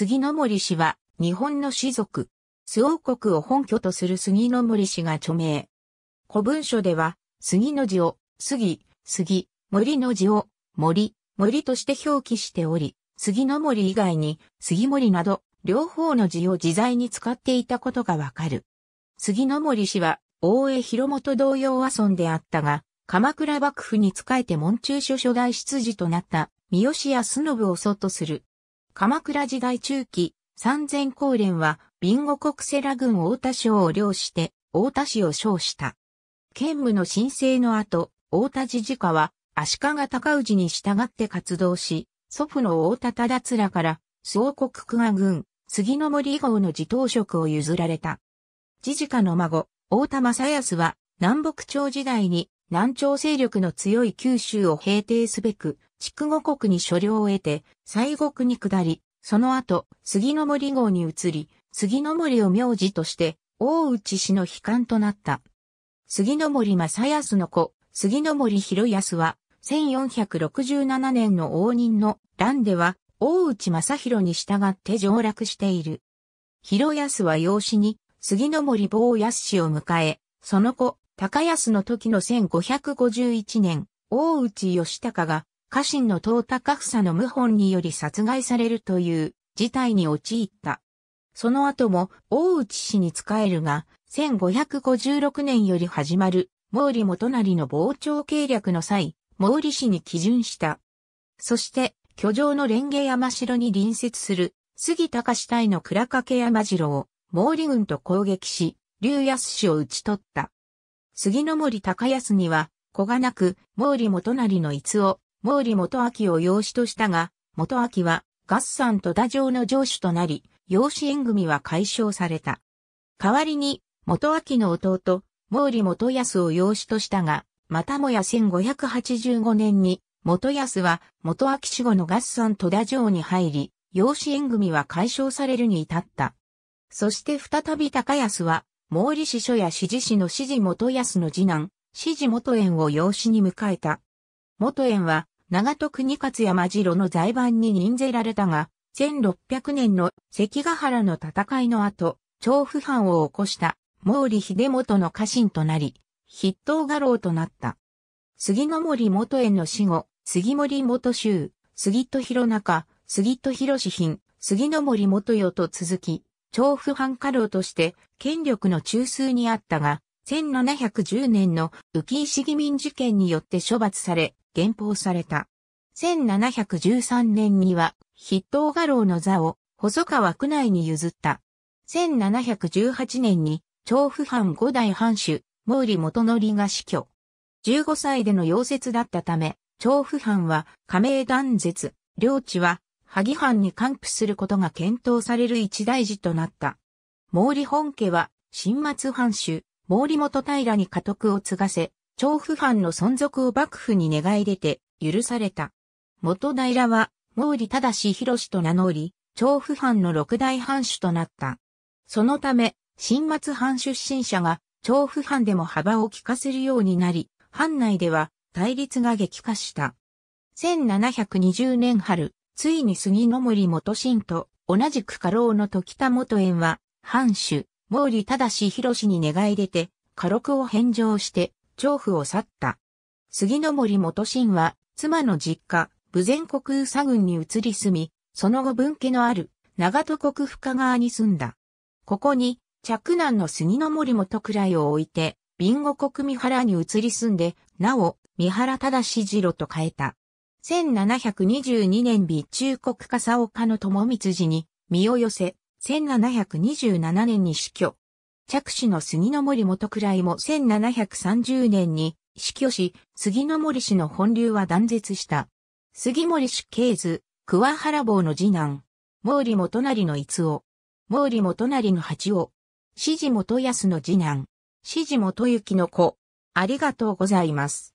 杉の森氏は、日本の氏族、周王国を本拠とする杉の森氏が著名。古文書では、杉の字を、杉、杉、森の字を、森、森として表記しており、杉の森以外に、杉森など、両方の字を自在に使っていたことがわかる。杉の森氏は、大江広元同様和村であったが、鎌倉幕府に仕えて門中書初代執事となった、三好康信を祖とする、鎌倉時代中期、三千高連は、ビンゴ国セラ軍大田賞を領して、大田氏を称した。兼務の申請の後、大田自治家は、足利尊氏に従って活動し、祖父の大田忠面から、総国久我軍、杉の森号の自頭職を譲られた。自治家の孫、大田正康は、南北朝時代に、南朝勢力の強い九州を平定すべく、筑後国に所領を得て、西国に下り、その後、杉の森号に移り、杉の森を名字として、大内氏の悲観となった。杉の森正康の子、杉の森広康は、1467年の応仁の乱では、大内正弘に従って上落している。広康は養子に、杉の森坊康氏を迎え、その子、高安の時の1551年、大内義高が家臣の東高草の謀反により殺害されるという事態に陥った。その後も大内氏に仕えるが、1556年より始まる毛利元成の傍聴計略の際、毛利氏に基準した。そして、居城の蓮華山城に隣接する杉高支隊の倉掛山城を毛利軍と攻撃し、竜安氏を討ち取った。杉の森高安には、子がなく、毛利元成の逸を毛利元明を養子としたが、元明は、合算と打上の上主となり、養子縁組は解消された。代わりに、元明の弟、毛利元康を養子としたが、またもや1585年に、元康は元明死後の合算戸田城に入り、養子縁組は解消されるに至った。そして再び高安は、毛利氏書や支持氏の支持元康の次男、支持元縁を養子に迎えた。元縁は、長戸国勝山次郎の財番に任ぜられたが、1600年の関ヶ原の戦いの後、調布藩を起こした毛利秀元の家臣となり、筆頭画廊となった。杉の森元への死後、杉森元衆、杉戸広中、杉戸広志品、杉の森元よと続き、調布藩家老として権力の中枢にあったが、1710年の浮石義民事件によって処罰され、減俸された。1713年には、筆頭画廊の座を、細川区内に譲った。1718年に、調布藩五代藩主、毛利元則が死去。15歳での溶接だったため、調布藩は加盟断絶、領地は萩藩に還付することが検討される一大事となった。毛利本家は、新末藩主、毛利元平に家督を継がせ、長府藩の存続を幕府に願い出て、許された。元平は、毛利正広と名乗り、長府藩の六大藩主となった。そのため、新末藩出身者が、長府藩でも幅を利かせるようになり、藩内では対立が激化した。1720年春、ついに杉野森元信と同じく家老の時田元縁は、藩主、毛利正弘に願い出て、家禄を返上して、調布を去った。杉の森元信は、妻の実家、武前国宇佐郡に移り住み、その後分家のある、長戸国深川に住んだ。ここに、着南の杉の森元くらいを置いて、ビンゴ国三原に移り住んで、なお、三原正次郎と変えた。1722年備中国笠岡の友光寺に身を寄せ、1727年に死去。着手の杉の森元いも1730年に死去し、杉の森氏の本流は断絶した。杉森氏系図、桑原坊の次男、毛利元成の逸夫、毛利元成の八尾指示元康の次男、指示元幸の子、ありがとうございます。